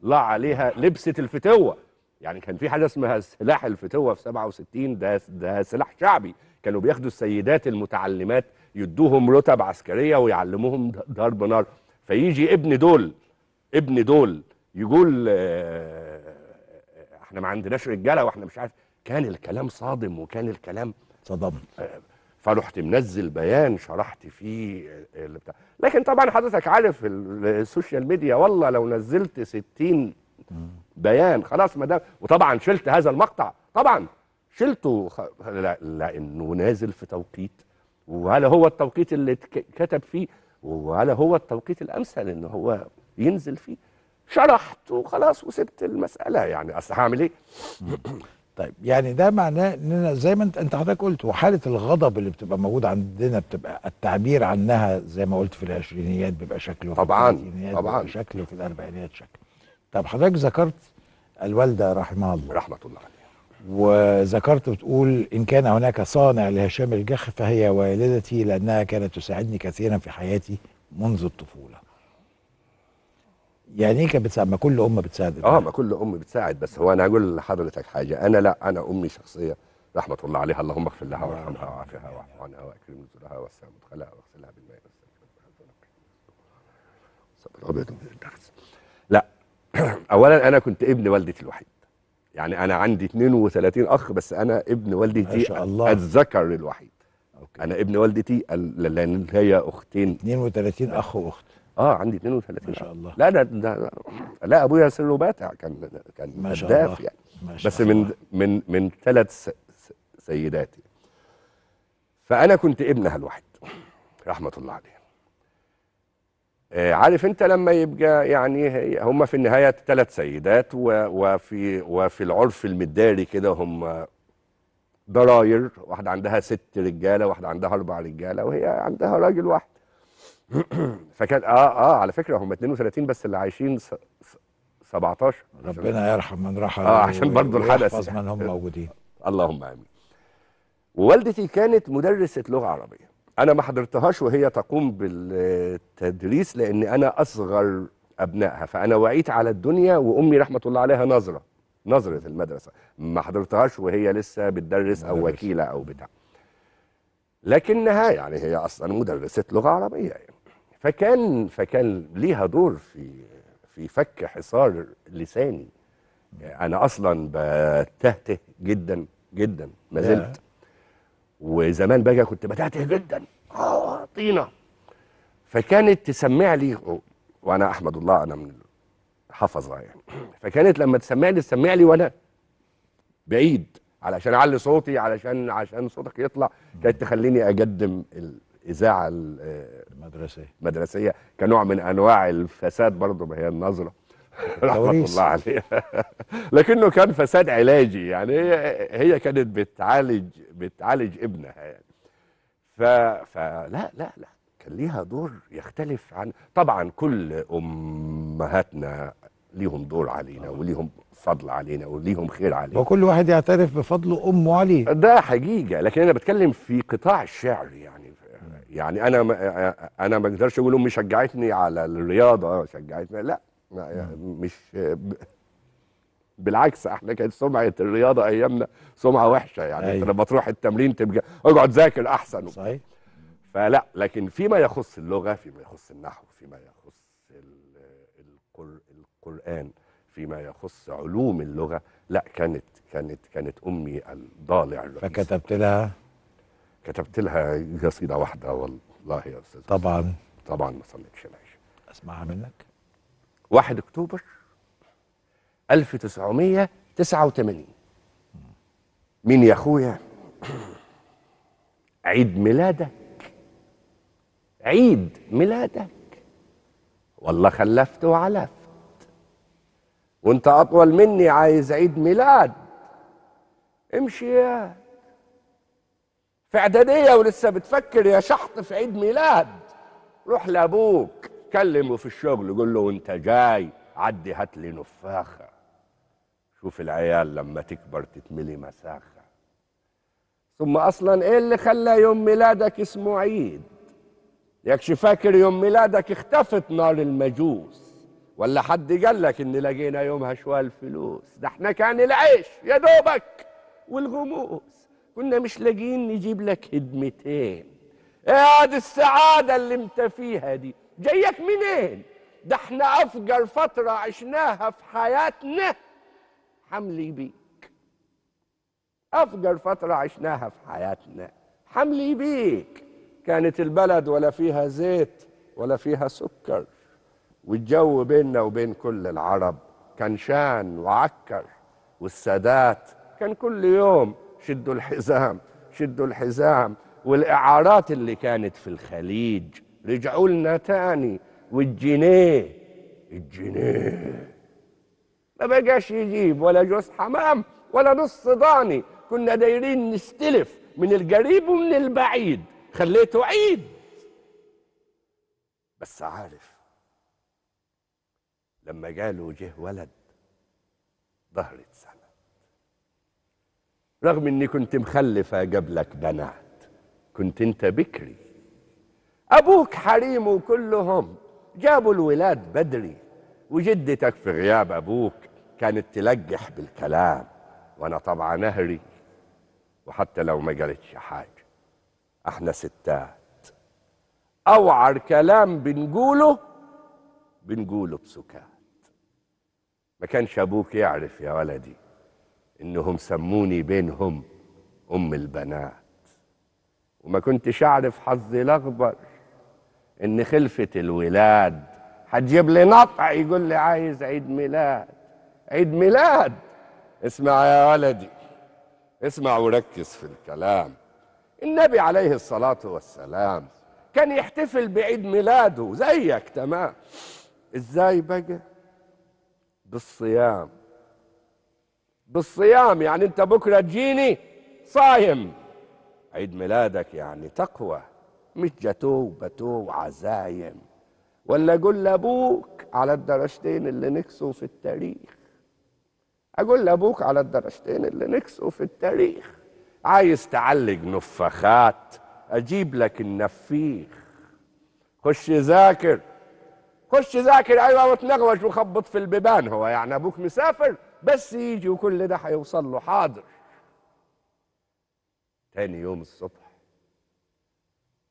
الله عليها لبست الفتوه يعني كان في حاجه اسمها سلاح الفتوه في 67 ده ده سلاح شعبي كانوا بياخدوا السيدات المتعلمات يدوهم رتب عسكريه ويعلموهم ضرب نار فيجي ابن دول ابن دول يقول آه، احنا ما عندناش رجاله واحنا مش عارف كان الكلام صادم وكان الكلام صدم آه، فرحت منزل بيان شرحت فيه آه، اللي بتاع لكن طبعا حضرتك عارف السوشيال ميديا والله لو نزلت 60 بيان خلاص ما دام وطبعا شلت هذا المقطع طبعا شلته لانه نازل في توقيت وهل هو التوقيت اللي كتب فيه وعلى هو التوقيت الامثل ان هو ينزل فيه شرحت وخلاص وسبت المساله يعني اصل هعمل ايه طيب يعني ده معناه اننا زي ما انت انت حضرتك قلت وحاله الغضب اللي بتبقى موجوده عندنا بتبقى التعبير عنها زي ما قلت في العشرينيات بيبقى شكله طبعا في طبعا شكله في الاربعينيات شكله طب حضرتك ذكرت الوالده رحمها الله رحمه الله عليها وذكرت بتقول إن كان هناك صانع لهشام الجخ فهي والدتي لأنها كانت تساعدني كثيرا في حياتي منذ الطفولة يعني ايه كانت بتساعد ما كل ام بتساعد اه ما كل ام بتساعد بس هو انا هقول لحضرتك حاجه انا لا انا امي شخصيه رحمه الله عليها اللهم اغفر لها وارحمها وعافها واعف عنها واكرم نزلها واسع مدخلها واغسلها بالماء لا اولا انا كنت ابن والدتي الوحيد يعني انا عندي 32 اخ بس انا ابن والدتي الذكر الوحيد أوكي. انا ابن والدتي لان هي اختين 32 اخ واخت اه عندي 32 ما شاء الله لا ده, ده لا ابويا سره باتع كان كان ما شاء الله يعني ما شاء بس الله. من من من ثلاث سيداتي فانا كنت ابنها الوحيد رحمه الله عليه آه، عارف انت لما يبقى يعني هم في النهايه ثلاث سيدات وفي وفي العرف المداري كده هم ضراير واحده عندها ست رجاله واحده عندها اربع رجاله وهي عندها راجل واحد فكان اه اه على فكره هم 32 بس اللي عايشين 17 ربنا يرحم من رحم اه عشان برضه الحدث من هم يعني. موجودين اللهم امين ووالدتي كانت مدرسه لغه عربيه انا ما حضرتهاش وهي تقوم بالتدريس لان انا اصغر ابنائها فانا وعيت على الدنيا وامي رحمه الله عليها نظره نظره المدرسه ما حضرتهاش وهي لسه بتدرس او وكيله او بتاع لكنها يعني هي اصلا مدرسه لغه عربيه يعني فكان فكان ليها دور في في فك حصار لساني انا اصلا بتهته جدا جدا ما زلت وزمان بقى كنت بتعتها جدا اه طينه فكانت تسمع لي وانا احمد الله انا من حفظه يعني فكانت لما تسمع لي تسمع لي وانا بعيد علشان اعلي صوتي علشان عشان صوتك يطلع كانت تخليني اقدم الاذاعه المدرسيه المدرسيه كنوع من انواع الفساد برضه ما هي النظره رحمه الله عليه لكنه كان فساد علاجي يعني هي هي كانت بتعالج بتعالج ابنها يعني ف فلا لا لا كان ليها دور يختلف عن طبعا كل امهاتنا ليهم دور علينا وليهم فضل علينا وليهم خير علينا وكل واحد يعترف بفضل امه عليه ده حقيقه لكن انا بتكلم في قطاع الشعر يعني يعني انا ما انا ما اقدرش اقول امي شجعتني على الرياضه شجعتني لا يعني مش بالعكس احنا كانت سمعه الرياضه ايامنا سمعه وحشه يعني أيوة. انت لما تروح التمرين تبقى اقعد ذاكر احسن صحيح فلا لكن فيما يخص اللغه فيما يخص النحو فيما يخص القر القران فيما يخص علوم اللغه لا كانت كانت كانت امي الضالع الرئيسي فكتبت لها كتبت لها قصيده واحده والله يا استاذ طبعا طبعا ما صليتش العشاء اسمعها منك 1 اكتوبر 1989 مين يا اخويا عيد ميلادك عيد ميلادك والله خلفت وعلفت وانت اطول مني عايز عيد ميلاد امشي يا في اعداديه ولسه بتفكر يا شحط في عيد ميلاد روح لابوك تكلمه في الشغل يقول له وانت جاي عدي هات لي نفاخه شوف العيال لما تكبر تتملي مساخه ثم اصلا ايه اللي خلى يوم ميلادك اسمه عيد ياكش فاكر يوم ميلادك اختفت نار المجوس ولا حد قال لك ان لقينا يومها شوال فلوس ده احنا كان العيش يا دوبك والغموس كنا مش لاقيين نجيب لك هدمتين ايه عاد السعاده اللي انت فيها دي جايك منين ده احنا افجر فتره عشناها في حياتنا حملي بيك افجر فتره عشناها في حياتنا حملي بيك كانت البلد ولا فيها زيت ولا فيها سكر والجو بيننا وبين كل العرب كان شان وعكر والسادات كان كل يوم شدوا الحزام شدوا الحزام والإعارات اللي كانت في الخليج رجعوا لنا تاني والجنيه الجنيه ما بقاش يجيب ولا جوز حمام ولا نص ضاني كنا دايرين نستلف من القريب ومن البعيد خليته عيد بس عارف لما قالوا جه ولد ظهرت سند رغم اني كنت مخلفه قبلك بنات كنت انت بكري أبوك حريمه كلهم جابوا الولاد بدري وجدتك في غياب أبوك كانت تلقح بالكلام وأنا طبعا أهري وحتى لو ما قالتش حاجة احنا ستات أوعر كلام بنقوله بنقوله بسكات ما كانش أبوك يعرف يا ولدي إنهم سموني بينهم أم البنات وما كنتش أعرف حظي الأخبر ان خلفه الولاد هتجيب لي نطع يقول لي عايز عيد ميلاد عيد ميلاد اسمع يا ولدي اسمع وركز في الكلام النبي عليه الصلاة والسلام كان يحتفل بعيد ميلاده زيك تمام ازاي بقى بالصيام بالصيام يعني انت بكرة تجيني صايم عيد ميلادك يعني تقوى مش جاتو باتو وعزايم ولا اقول لابوك على الدرجتين اللي نكسوا في التاريخ اقول لابوك على الدرجتين اللي نكسوا في التاريخ عايز تعلق نفخات اجيب لك النفيخ خش ذاكر خش ذاكر ايوه وتنغوش وخبط في البيبان هو يعني ابوك مسافر بس يجي وكل ده هيوصل له حاضر تاني يوم الصبح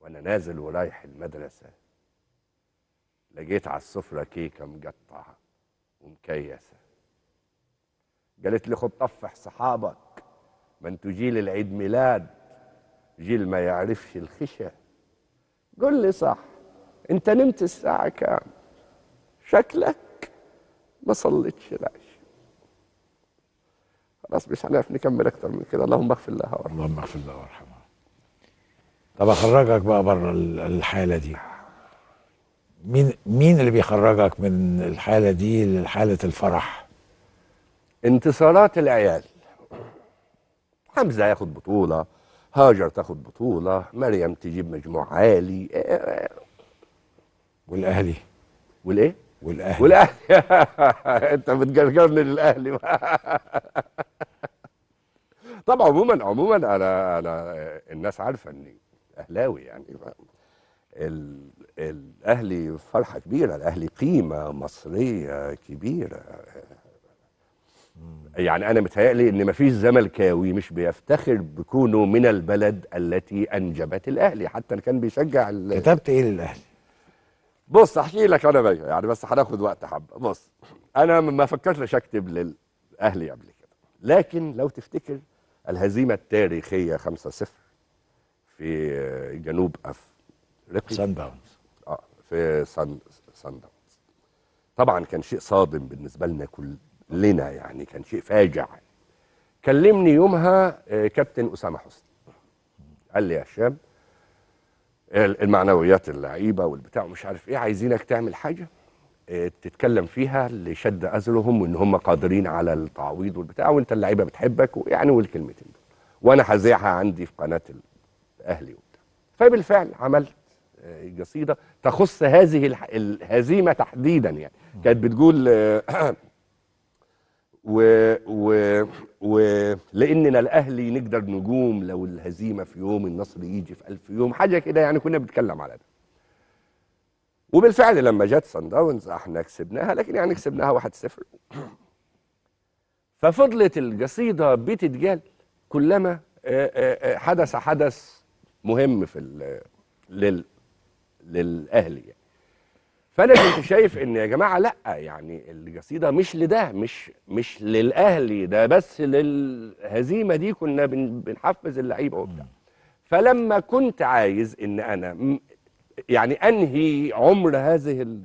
وانا نازل ورايح المدرسه لقيت على السفره كيكه مقطعه ومكيسه قالت لي خد طفح صحابك ما انتوا جيل العيد ميلاد جيل ما يعرفش الخشه قل لي صح انت نمت الساعه كام شكلك ما صليتش العشاء خلاص مش هنعرف نكمل اكتر من كده اللهم اغفر لها وارحمها اللهم اغفر لها وارحمها طب اخرجك بقى بره الحاله دي مين مين اللي بيخرجك من الحاله دي لحاله الفرح انتصارات العيال حمزه ياخد بطوله هاجر تاخد بطوله مريم تجيب مجموع عالي والاهلي والايه والاهلي والاهلي انت بتجرجرني للاهلي طبعا عموما عموما انا انا الناس عارفه اني اهلاوي يعني الاهلي فرحه كبيره الاهلي قيمه مصريه كبيره يعني انا متهيألي ان مفيش زملكاوي مش بيفتخر بكونه من البلد التي انجبت الاهلي حتى كان بيشجع كتبت ايه للاهلي بص احكي لك انا بقى يعني بس هناخد وقت حبه بص انا ما فكرتش اكتب للاهلي قبل كده لكن لو تفتكر الهزيمه التاريخيه 5-0 في جنوب افريقيا سان داونز اه في سان سان داونز طبعا كان شيء صادم بالنسبه لنا كلنا يعني كان شيء فاجع كلمني يومها آه، كابتن اسامه حسني قال لي يا هشام المعنويات اللعيبه والبتاع ومش عارف ايه عايزينك تعمل حاجه آه، تتكلم فيها لشد ازلهم وان هم قادرين على التعويض والبتاع وانت اللعيبه بتحبك ويعني والكلمتين دول وانا هذيعها عندي في قناه اهلي وبتاع فبالفعل عملت قصيده آه، تخص هذه الهزيمه تحديدا يعني كانت بتقول آه، و و ولاننا الاهلي نقدر نجوم لو الهزيمه في يوم النصر يجي في ألف يوم حاجه كده يعني كنا بنتكلم على ده وبالفعل لما جت سان داونز احنا كسبناها لكن يعني كسبناها 1-0 ففضلت القصيده بتتجال كلما آه، حدث حدث مهم في لل للاهلي يعني. فانا كنت شايف ان يا جماعه لا يعني القصيده مش لده مش مش للاهلي ده بس للهزيمه دي كنا بنحفز اللعيبه وبتاع فلما كنت عايز ان انا يعني انهي عمر هذه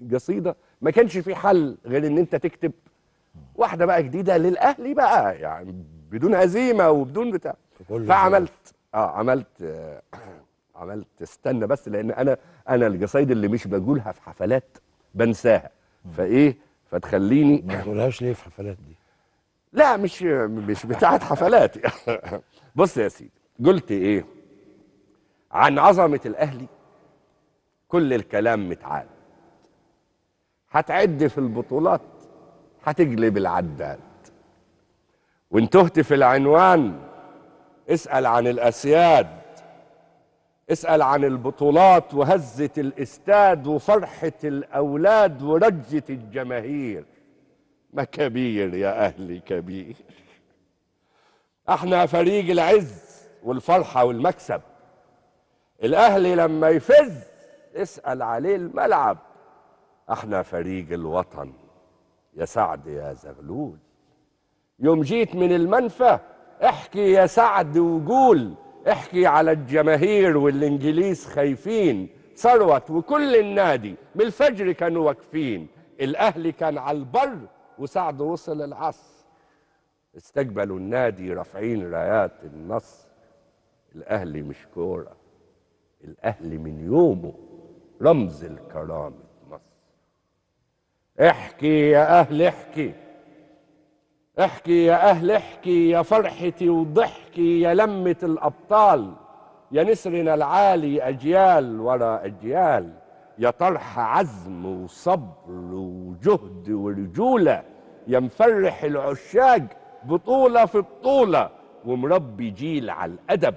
القصيده ما كانش في حل غير ان انت تكتب واحده بقى جديده للاهلي بقى يعني بدون هزيمه وبدون بتاع فعملت اه عملت آه عملت استنى بس لان انا انا القصايد اللي مش بقولها في حفلات بنساها فايه فتخليني ما تقولهاش ليه في حفلات دي لا مش مش بتاعت حفلات بص يا سيدي قلت ايه عن عظمه الاهلي كل الكلام متعال هتعد في البطولات هتجلب العداد وانتهت في العنوان اسأل عن الأسياد اسأل عن البطولات وهزة الاستاد وفرحة الأولاد ورجة الجماهير ما كبير يا أهلي كبير احنا فريق العز والفرحة والمكسب الأهلي لما يفز اسأل عليه الملعب احنا فريق الوطن يا سعد يا زغلول يوم جيت من المنفى احكي يا سعد وقول احكي على الجماهير والانجليز خايفين ثروت وكل النادي من الفجر كانوا واقفين الاهلي كان على البر وسعد وصل العصر استقبلوا النادي رافعين رايات النصر الاهلي مش كوره الاهلي من يومه رمز الكرامه مصر احكي يا اهل احكي احكي يا أهل احكي يا فرحتي وضحكي يا لمة الأبطال يا نسرنا العالي أجيال ورا أجيال يا طرح عزم وصبر وجهد ورجولة يا مفرح العشاق بطولة في بطولة ومربي جيل على الأدب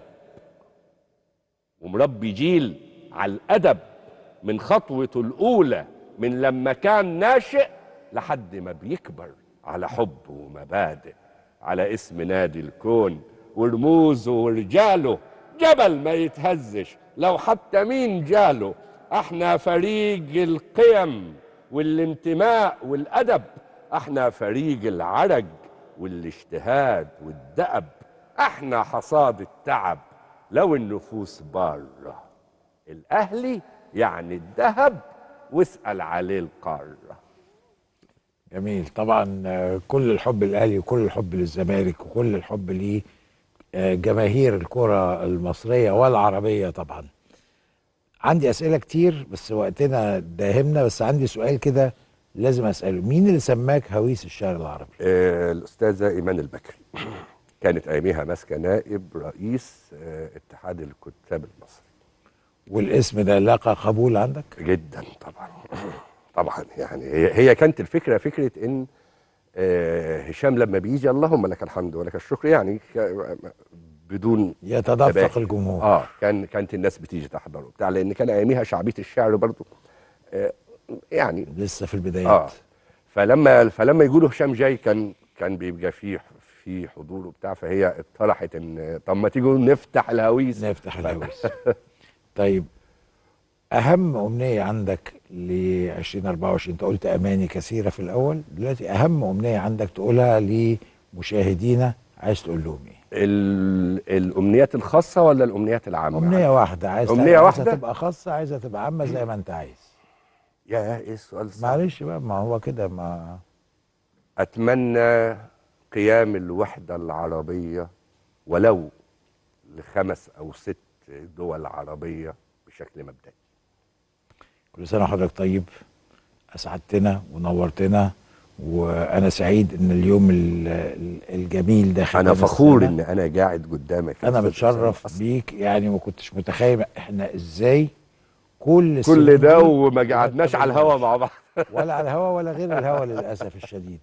ومربي جيل على الأدب من خطوته الأولى من لما كان ناشئ لحد ما بيكبر على حب ومبادئ على اسم نادي الكون ورموزه ورجاله جبل ما يتهزش لو حتى مين جاله احنا فريق القيم والانتماء والادب احنا فريق العرق والاجتهاد والدأب احنا حصاد التعب لو النفوس بره الاهلي يعني الذهب واسأل عليه القاره جميل طبعا آه، كل الحب للاهلي وكل الحب للزمالك وكل الحب لجماهير آه، الكره المصريه والعربيه طبعا عندي اسئله كتير بس وقتنا داهمنا بس عندي سؤال كده لازم اساله مين اللي سماك هويس الشعر العربي آه الاستاذه ايمان البكري كانت اياميها ماسكه نائب رئيس آه اتحاد الكتاب المصري والاسم ده لقى قبول عندك جدا طبعا طبعا يعني هي هي كانت الفكره فكره ان آه، هشام لما بيجي اللهم لك الحمد ولك الشكر يعني بدون يتدفق الجمهور اه كان كانت الناس بتيجي تحضره وبتاع لان كان اياميها شعبيه الشعر برضه آه، يعني لسه في البدايات اه فلما فلما يقولوا هشام جاي كان كان بيبقى فيه في حضور وبتاع فهي اقترحت ان طب ما تيجوا نفتح الهويس نفتح الهويس طيب اهم امنيه عندك ل 2024 انت قلت اماني كثيره في الاول دلوقتي اهم امنيه عندك تقولها لمشاهدينا عايز تقول لهم ايه الامنيات الخاصه ولا الامنيات العامه امنيه يعني. واحده عايز امنيه واحده تبقى خاصه عايزه تبقى عامه زي ما انت عايز يا ايه السؤال معلش بقى ما هو كده ما اتمنى قيام الوحده العربيه ولو لخمس او ست دول عربيه بشكل مبدئي كل سنه وحضرتك طيب اسعدتنا ونورتنا وانا سعيد ان اليوم الجميل ده انا فخور ان انا قاعد قدامك انا متشرف بيك يعني ما كنتش متخيل احنا ازاي كل كل ده وما قعدناش على الهوا مع بعض ولا على الهوا ولا غير الهوا للاسف الشديد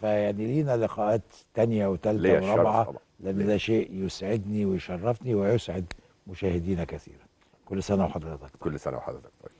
فيعني لينا لقاءات تانية وثالثة ورابعة لأن ده شيء يسعدني ويشرفني ويسعد مشاهدينا كثيرا كل سنة وحضرتك طيب. كل سنة وحضرتك طيب